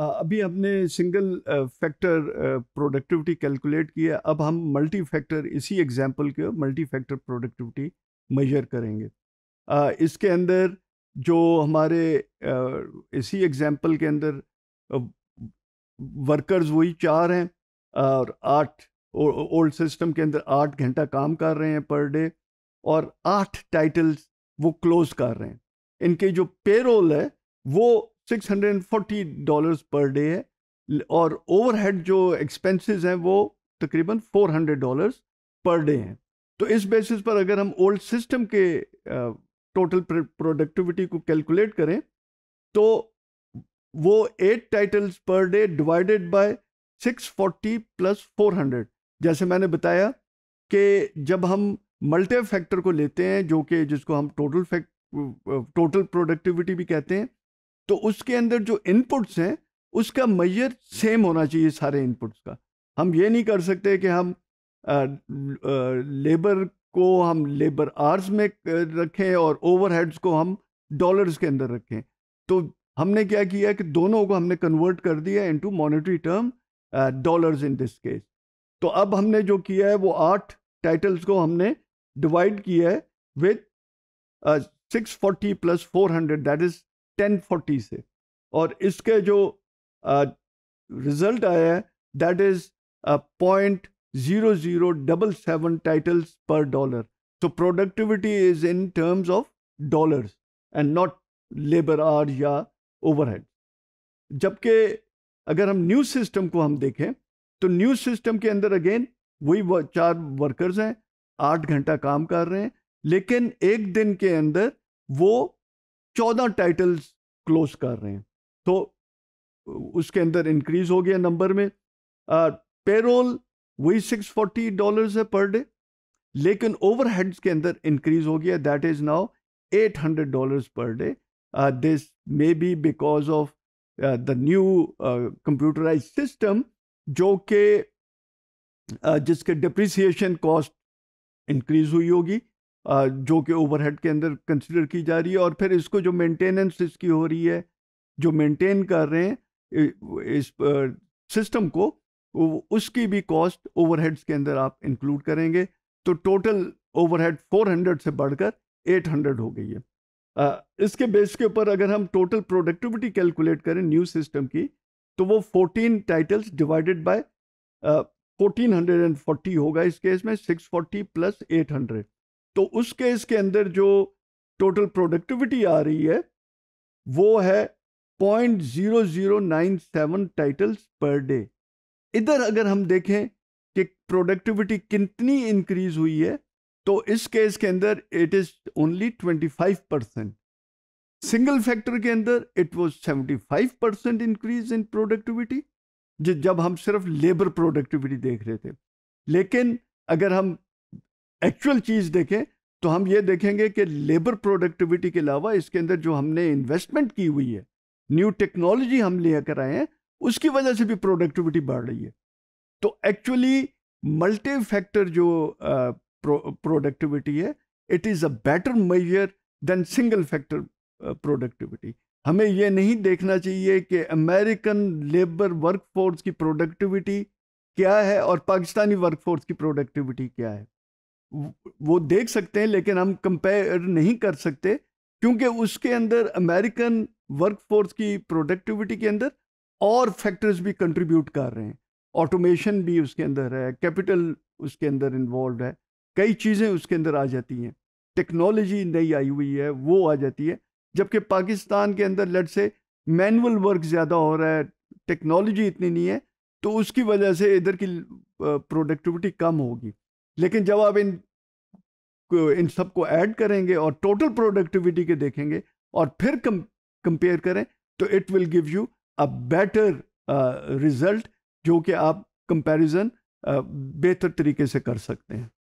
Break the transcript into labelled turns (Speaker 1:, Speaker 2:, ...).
Speaker 1: अभी हमने single factor productivity calculate किया अब हम मल्टी फैक्टर इसी एग्जांपल के मल्टी फैक्टर प्रोडक्टिविटी मेजर करेंगे आ, इसके अंदर जो हमारे आ, इसी एग्जांपल के अंदर वर्कर्स वही चार हैं और आठ ओल्ड सिस्टम के अंदर आठ घंटा काम कर रहे हैं पर डे और आठ टाइटल्स वो क्लोज कर रहे हैं इनके जो पेरोल है वो six hundred forty dollars per day है और ओवरहेड जो एक्सपेंसेस हैं वो तकरीबन four hundred dollars per day हैं तो इस बेसिस पर अगर हम ओल्ड सिस्टम के टोटल प्रोडक्टिविटी को कैलकुलेट करें तो वो eight titles per day divided by forty plus four hundred जैसे मैंने बताया कि जब हम मल्टी फैक्टर को लेते हैं जो कि जिसको हम टोटल फैक्ट टोटल प्रोडक्टिविटी भी कहते हैं तो उसके अंदर जो इनपुट्स हैं उसका मैयर सेम होना चाहिए सारे इनपुट्स का हम ये नहीं कर सकते कि हम आ, आ, लेबर को हम लेबर आर्स में रखें और ओवरहेड्स को हम डॉलर्स के अंदर रखें तो हमने क्या किया कि दोनों को हमने कन्वर्ट कर दिया into monetary term dollars in this case तो अब हमने जो किया है वो आठ टाइटल्स को हमने डिवाइड किया है with six forty plus four hundred that is ten forty से और इसके जो रिजल्ट आया है that is point zero zero double seven titles per dollar so productivity is in terms of dollars and not labour or या overhead जबकि अगर हम न्यू सिस्टम को हम देखें तो न्यू सिस्टम के अंदर अगेन वही चार वर्कर्स हैं आठ घंटा काम कर रहे हैं लेकिन एक दिन के अंदर वो चौदह टाइटल्स क्लोज कर रहे हैं तो उसके अंदर इंक्रीज हो गया नंबर में पेरोल वही सिक्स फोर्टी डॉलर है पर डे लेकिन ओवरहेड्स के अंदर इंक्रीज हो गया that is now eight hundred dollar per day this may be because of the new computerize system जो कि uh, जिसके डिप्रिसिएशन कॉस्ट इंक्रीज हुई होगी जो कि ओवरहेड के अंदर कंसिडर की जा रही है और फिर इसको जो मेंटेनेंस इसकी हो रही है जो मेंटेन कर रहे हैं इस सिस्टम को उसकी भी कॉस्ट ओवरहेड्स के अंदर आप इंक्लूड करेंगे तो टोटल ओवरहेड 400 से बढ़कर 800 हो गई है इसके बेस के ऊपर अगर हम टोटल प्रोडक्टिविटी कैलकुलेट करें न्यू सिस्टम की तो वो 14 टाइटल्स डिवाइडेड बाय 1440 होगा इस केस में 640 प्लस 800 तो उस केस के अंदर जो टोटल प्रोडक्टिविटी आ रही है वो है point zero zero nine seven titles per day इधर अगर हम देखें कि प्रोडक्टिविटी कितनी इंक्रीज हुई है तो इस केस के अंदर it is only twenty five percent single factor के अंदर it was seventy five percent increase in productivity जब हम सिर्फ लेबर प्रोडक्टिविटी देख रहे थे लेकिन अगर हम एक्चुअल चीज़ देखें तो हम ये देखेंगे कि लेबर प्रोडक्टिविटी के अलावा इसके अंदर जो हमने इन्वेस्टमेंट की हुई है न्यू टेक्नोलॉजी हम लेकर आए हैं उसकी वजह से भी प्रोडक्टिविटी बढ़ रही है तो एक्चुअली मल्टी फैक्टर जो प्रोडक्टिविटी है it is a better measure than single factor productivity हमें यह नहीं देखना चाहिए कि अमेरिकन लेबर वर्कफोर्स की प्रोडक्टिविटी क्या है और पाकिस्तानी वर्कफोर्स की प्रोडक्टिविटी क्या है वो देख सकते हैं लेकिन हम कंपेयर नहीं कर सकते क्योंकि उसके अंदर अमेरिकन वर्कफोर्स की प्रोडक्टिविटी के अंदर और फैक्टर्स भी कंट्रीब्यूट कर रहे हैं ऑटोमेशन भी उसके अंदर है कैपिटल उसके अंदर इन्वॉल्व है कई चीज़ें उसके अंदर आ जाती हैं टेक्नोलॉजी नई आई हुई है वो आ जाती है जबकि पाकिस्तान के अंदर लट से मैनुअल वर्क ज़्यादा हो रहा है टेक्नोलॉजी इतनी नहीं है तो उसकी वजह से इधर की प्रोडक्टिविटी कम होगी लेकिन जब आप इन इन सब को ऐड करेंगे और टोटल प्रोडक्टिविटी के देखेंगे और फिर कंपेयर करें तो it will give you a better result जो कि आप कंपैरिजन uh, बेहतर तरीके से कर सकते हैं